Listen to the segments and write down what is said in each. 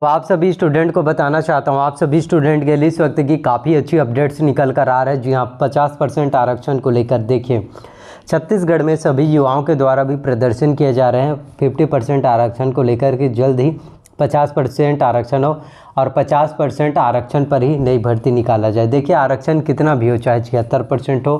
तो आप सभी स्टूडेंट को बताना चाहता हूँ आप सभी स्टूडेंट के लिए इस वक्त की काफ़ी अच्छी अपडेट्स निकल कर आ रहे हैं जी हाँ पचास परसेंट आरक्षण को लेकर देखिए छत्तीसगढ़ में सभी युवाओं के द्वारा भी प्रदर्शन किए जा रहे हैं फिफ्टी परसेंट आरक्षण को लेकर के जल्द ही पचास परसेंट आरक्षण हो और पचास परसेंट आरक्षण पर ही नई भर्ती निकाला जाए देखिए आरक्षण कितना भी हो चाहे छिहत्तर परसेंट हो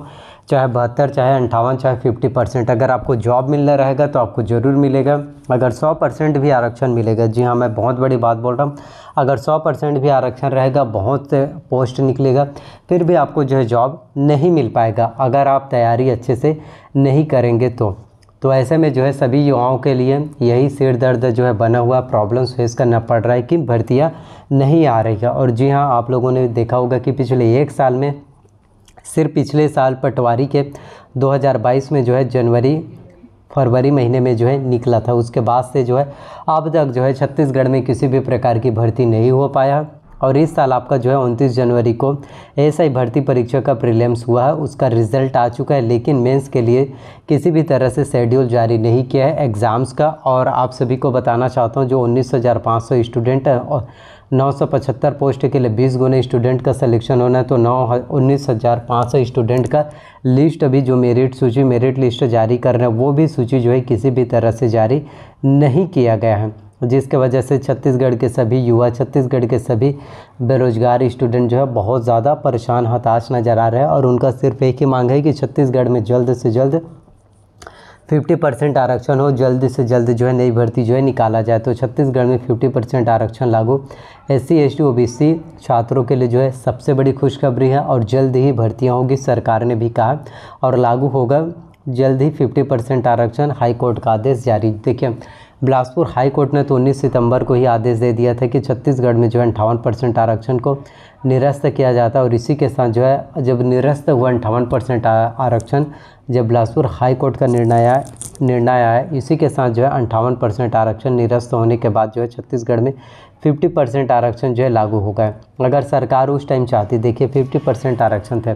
चाहे बहत्तर चाहे अंठावन चाहे फिफ्टी परसेंट अगर आपको जॉब मिलना रहेगा तो आपको ज़रूर मिलेगा अगर सौ परसेंट भी आरक्षण मिलेगा जी हाँ मैं बहुत बड़ी बात बोल रहा हूँ अगर सौ परसेंट भी आरक्षण रहेगा बहुत पोस्ट निकलेगा फिर भी आपको जो है जॉब नहीं मिल पाएगा अगर आप तैयारी अच्छे से नहीं करेंगे तो तो ऐसे में जो है सभी युवाओं के लिए यही सिर दर्द जो है बना हुआ प्रॉब्लम्स फेस करना पड़ रहा है कि भर्तियाँ नहीं आ रही है और जी हाँ आप लोगों ने देखा होगा कि पिछले एक साल में सिर्फ पिछले साल पटवारी के 2022 में जो है जनवरी फरवरी महीने में जो है निकला था उसके बाद से जो है अब तक जो है छत्तीसगढ़ में किसी भी प्रकार की भर्ती नहीं हो पाया और इस साल आपका जो है उनतीस जनवरी को एस आई भर्ती परीक्षा का प्रीलिम्स हुआ है उसका रिजल्ट आ चुका है लेकिन मेंस के लिए किसी भी तरह से शेड्यूल जारी नहीं किया है एग्ज़ाम्स का और आप सभी को बताना चाहता हूँ जो उन्नीस स्टूडेंट हैं और 975 पोस्ट के लिए 20 गुने स्टूडेंट का सिलेक्शन होना है तो नौ उन्नीस हज़ार पाँच सौ स्टूडेंट का लिस्ट अभी जो मेरिट सूची मेरिट लिस्ट जारी कर रहे हैं वो भी सूची जो है किसी भी तरह से जारी नहीं किया गया है जिसके वजह से छत्तीसगढ़ के सभी युवा छत्तीसगढ़ के सभी बेरोजगार स्टूडेंट जो है बहुत ज़्यादा परेशान हताश नज़र आ रहे हैं और उनका सिर्फ एक ही मांग है कि छत्तीसगढ़ में जल्द से जल्द फिफ्टी परसेंट आरक्षण हो जल्द से जल्द जो है नई भर्ती जो है निकाला जाए तो छत्तीसगढ़ में फिफ्टी परसेंट आरक्षण लागू S C S T O B C छात्रों के लिए जो है सबसे बड़ी खुशखबरी है और जल्द ही भर्तियाँ होगी सरकार ने भी कहा और लागू होगा जल्द ही फिफ्टी परसेंट आरक्षण हाईकोर्ट का आदेश जारी देखिए बिलासपुर हाई कोर्ट ने तो 19 सितंबर को ही आदेश दे दिया था कि छत्तीसगढ़ में जो है अंठावन परसेंट आरक्षण को निरस्त किया जाता है और इसी के साथ जो है जब निरस्त हुआ अंठावन परसेंट आरक्षण जब बिलासपुर हाई कोर्ट का निर्णय आया निर्णय आया इसी के साथ जो है अंठावन परसेंट आरक्षण निरस्त होने के बाद जो है छत्तीसगढ़ में फिफ्टी परसेंट आरक्षण जो है लागू होगा अगर सरकार उस टाइम चाहती देखिए फिफ्टी परसेंट आरक्षण थे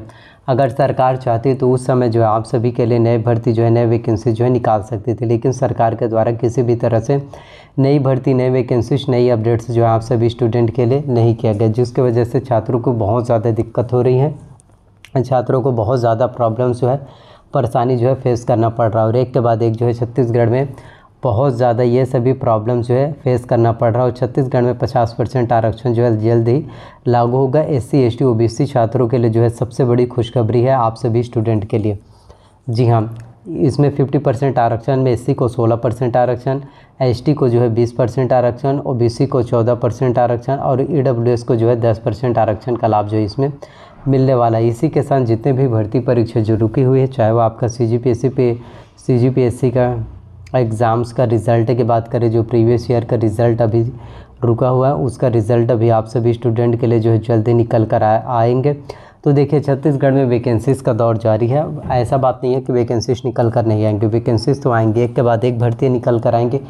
अगर सरकार चाहती तो उस समय जो है आप सभी के लिए नए भर्ती जो है नए वैकेंसी जो है निकाल सकती थी लेकिन सरकार के द्वारा किसी भी तरह से नई भर्ती नए वैकेंसीज नई अपडेट्स जो है आप सभी स्टूडेंट के लिए नहीं किया गया जिसकी वजह से छात्रों को बहुत ज़्यादा दिक्कत हो रही है छात्रों को बहुत ज़्यादा प्रॉब्लम्स जो है परेशानी जो है फेस करना पड़ रहा है और एक के बाद एक जो है छत्तीसगढ़ में बहुत ज़्यादा ये सभी प्रॉब्लम जो है फेस करना पड़ रहा है और छत्तीसगढ़ में 50 परसेंट आरक्षण जो है जल्द ही लागू होगा S C S T O B C छात्रों के लिए जो है सबसे बड़ी खुशखबरी है आप सभी स्टूडेंट के लिए जी हाँ इसमें 50 परसेंट आरक्षण में एससी को 16 परसेंट आरक्षण एसटी को जो है 20 परसेंट आरक्षण ओ को 14 परसेंट आरक्षण और ईडब्ल्यूएस को जो है 10 परसेंट आरक्षण का लाभ जो है इसमें मिलने वाला है इसी के साथ जितने भी भर्ती परीक्षा जो रुकी हुई है चाहे वो आपका सी जी पी एस सी पे सी जी पी एस सी का एग्ज़ाम्स का रिज़ल्ट की बात करें जो प्रीवियस ईयर का रिज़ल्ट अभी रुका हुआ है उसका रिज़ल्ट अभी आप सभी स्टूडेंट के लिए जो है जल्दी निकल कर आ, आएंगे तो देखिए छत्तीसगढ़ में वैकेंसीज़ का दौर जारी है ऐसा बात नहीं है कि वैकेंसीज निकल कर नहीं आएंगे वैकेंसीज तो आएंगे एक के बाद एक भर्ती निकल कर आएंगे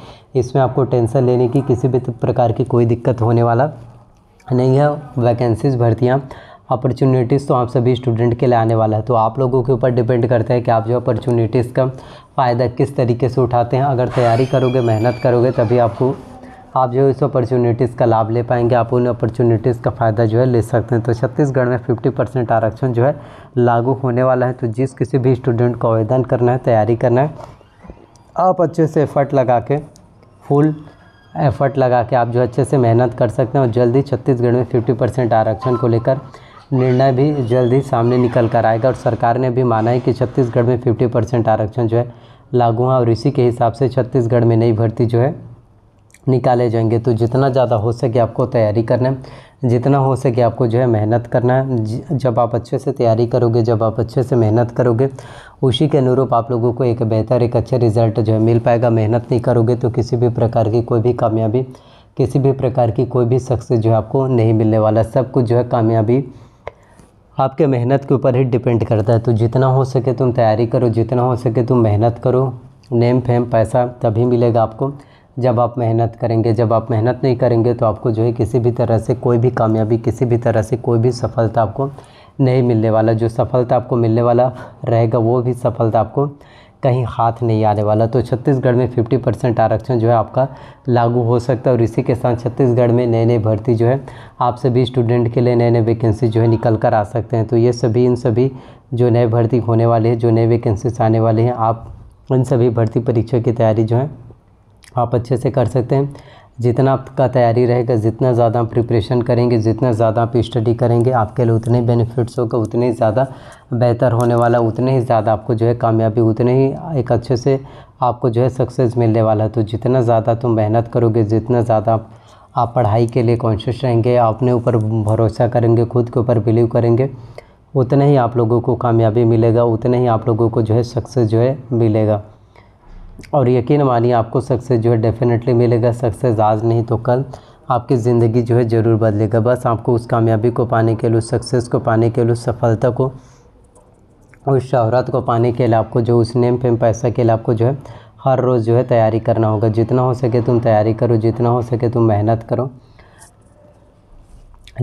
इसमें आपको टेंशन लेने की किसी भी प्रकार की कोई दिक्कत होने वाला नहीं है वैकेंसीज भर्तियाँ अपॉर्चुनिटीज़ तो आप सभी स्टूडेंट के लिए आने वाला है तो आप लोगों के ऊपर डिपेंड करता है कि आप जो अपॉर्चुनिटीज़ का फ़ायदा किस तरीके से उठाते हैं अगर तैयारी करोगे मेहनत करोगे तभी आपको आप जो इस अपॉर्चुनिटीज़ का लाभ ले पाएंगे आप उन अपॉर्चुनिटीज़ का फ़ायदा जो है ले सकते हैं तो छत्तीसगढ़ में 50 परसेंट आरक्षण जो है लागू होने वाला है तो जिस किसी भी स्टूडेंट को आवेदन करना है तैयारी करना है आप अच्छे से एफर्ट लगा के फुल एफर्ट लगा के आप जो अच्छे से मेहनत कर सकते हैं और जल्दी छत्तीसगढ़ में फिफ्टी परसेंट आरक्षण को लेकर निर्णय भी जल्द ही सामने निकल कर आएगा और सरकार ने भी माना है कि छत्तीसगढ़ में फिफ्टी परसेंट आरक्षण जो है लागू है और इसी के हिसाब से छत्तीसगढ़ में नई भर्ती जो है निकाले जाएंगे तो जितना ज़्यादा हो सके आपको तैयारी करना है जितना हो सके आपको जो है मेहनत करना है जब आप अच्छे से तैयारी करोगे जब आप अच्छे से मेहनत करोगे उसी के अनुरूप आप लोगों को एक बेहतर एक अच्छे रिजल्ट जो है मिल पाएगा मेहनत नहीं करोगे तो किसी भी प्रकार की कोई भी कामयाबी किसी भी प्रकार की कोई भी सक्सेस जो है आपको नहीं मिलने वाला सब कुछ जो है कामयाबी आपके मेहनत के ऊपर ही डिपेंड करता है तो जितना हो सके तुम तैयारी करो जितना हो सके तुम मेहनत करो नेम फेम पैसा तभी मिलेगा आपको जब आप मेहनत करेंगे जब आप मेहनत नहीं करेंगे तो आपको जो है किसी भी तरह से कोई भी कामयाबी किसी भी तरह से कोई भी सफलता आपको नहीं मिलने वाला जो सफलता आपको मिलने वाला रहेगा वो भी सफलता आपको कहीं हाथ नहीं आने वाला तो छत्तीसगढ़ में 50 परसेंट आरक्षण जो है आपका लागू हो सकता है और इसी के साथ छत्तीसगढ़ में नए नए भर्ती जो है आप सभी स्टूडेंट के लिए नए नए वैकेंसी जो है निकल कर आ सकते हैं तो ये सभी इन सभी जो नए भर्ती होने वाले हैं जो नए वैकेंसीज आने वाले हैं आप इन सभी भर्ती परीक्षा की तैयारी जो है आप अच्छे से कर सकते हैं जितना आपका तैयारी रहेगा जितना ज़्यादा प्रिपरेशन करेंगे जितना ज़्यादा आप स्टडी करेंगे आपके लिए उतने बेनिफिट्स होगा उतने ही ज़्यादा बेहतर होने वाला उतने ही ज़्यादा आपको जो है कामयाबी उतने ही एक अच्छे से आपको जो है सक्सेस मिलने वाला है तो जितना ज़्यादा तुम मेहनत करोगे जितना ज़्यादा आप आप पढ़ाई के लिए कॉन्शियस रहेंगे अपने ऊपर भरोसा करेंगे खुद के ऊपर बिलीव करेंगे उतना ही आप लोगों को कामयाबी मिलेगा उतना ही आप लोगों को जो है सक्सेस जो है मिलेगा और यकीन मानिए आपको सक्सेस जो है डेफिनेटली मिलेगा सक्सेस आज नहीं तो कल आपकी ज़िंदगी जो है ज़रूर बदलेगा बस आपको उस कामयाबी को पाने के लिए उस सक्सेस को पाने के लिए उस सफलता को उस शहरत को पाने के लिए आपको जो उस नेम फेम पैसा के लिए आपको जो है हर रोज़ जो है तैयारी करना होगा जितना हो सके तुम तैयारी करो जितना हो सके तुम मेहनत करो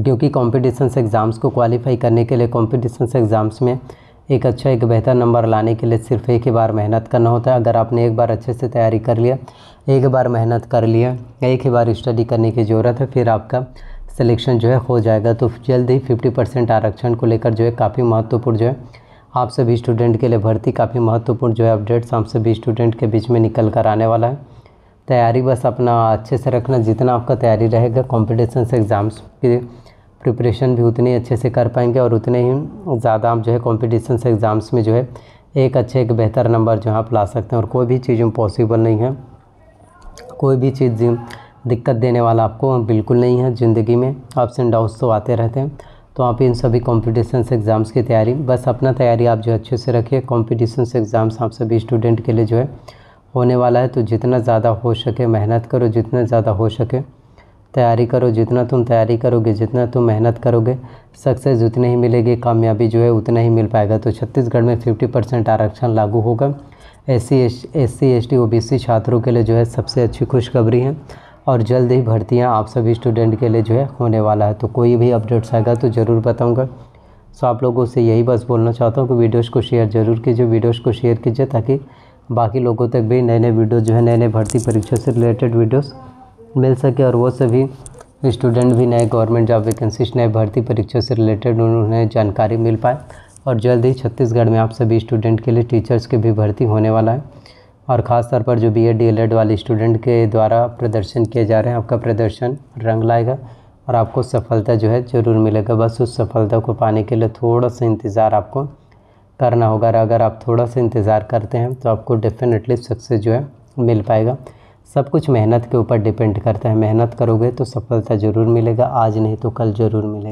क्योंकि कॉम्पिटिशन एग्ज़ाम्स को क्वालिफाई करने के लिए कॉम्पिटिशन एग्ज़ाम्स में एक अच्छा एक बेहतर नंबर लाने के लिए सिर्फ एक ही बार मेहनत करना होता है अगर आपने एक बार अच्छे से तैयारी कर लिया एक बार मेहनत कर लिया एक ही बार स्टडी करने की ज़रूरत है फिर आपका सिलेक्शन जो है हो जाएगा तो जल्द ही फिफ्टी परसेंट आरक्षण को लेकर जो है काफ़ी महत्वपूर्ण जो है आप सभी स्टूडेंट के लिए भर्ती काफ़ी महत्वपूर्ण जो है अपडेट्स आप सभी स्टूडेंट के बीच में निकल कर आने वाला है तैयारी बस अपना अच्छे से रखना जितना आपका तैयारी रहेगा कॉम्पिटिशन एग्ज़ाम्स की प्रिपरेशन भी उतने अच्छे से कर पाएंगे और उतने ही ज़्यादा आप जो है कॉम्पिटिशन से एग्ज़ाम्स में जो है एक अच्छे एक बेहतर नंबर जो है आप ला सकते हैं और कोई भी चीज़ इम्पॉसिबल नहीं है कोई भी चीज़ दिक्कत देने वाला आपको बिल्कुल नहीं है ज़िंदगी में अप्स एंड डाउन्स तो आते रहते हैं तो आप इन सभी कॉम्पिटिशन एग्ज़ाम्स की तैयारी बस अपना तैयारी आप जो अच्छे से रखिए कॉम्पिटिशन एग्ज़ाम्स आप सभी स्टूडेंट के लिए जो है होने वाला है तो जितना ज़्यादा हो सके मेहनत करो जितना ज़्यादा हो सके तैयारी करो जितना तुम तैयारी करोगे जितना तुम मेहनत करोगे सक्सेस उतने ही मिलेगी कामयाबी जो है उतना ही मिल पाएगा तो छत्तीसगढ़ में फिफ्टी परसेंट आरक्षण लागू होगा S C S C S T O B C छात्रों के लिए जो है सबसे अच्छी खुशखबरी है और जल्द ही भर्तियाँ आप सभी स्टूडेंट के लिए जो है होने वाला है तो कोई भी अपडेट्स आएगा तो ज़रूर बताऊँगा सो तो आप लोगों से यही बस बोलना चाहता हूँ कि वीडियोज़ को शेयर ज़रूर कीजिए वीडियोज़ को शेयर कीजिए ताकि बाकी लोगों तक भी नए नए वीडियो जो है नए नए भर्ती परीक्षा से रिलेटेड वीडियोज़ मिल सके और वो सभी स्टूडेंट भी नए गवर्नमेंट जॉब वैकेंसीज नए भर्ती परीक्षा से रिलेटेड उन्हें जानकारी मिल पाए और जल्द ही छत्तीसगढ़ में आप सभी स्टूडेंट के लिए टीचर्स की भी भर्ती होने वाला है और ख़ास तौर पर जो B Ed D El Ed वाले स्टूडेंट के द्वारा प्रदर्शन किए जा रहे हैं आपका प्रदर्शन रंग लाएगा और आपको सफलता जो है ज़रूर मिलेगा बस उस सफलता को पाने के लिए थोड़ा सा इंतज़ार आपको करना होगा और अगर आप थोड़ा सा इंतज़ार करते हैं तो आपको डेफिनेटली सक्सेस जो है मिल पाएगा सब कुछ मेहनत के ऊपर डिपेंड करता है मेहनत करोगे तो सफलता ज़रूर मिलेगा आज नहीं तो कल ज़रूर मिलेगा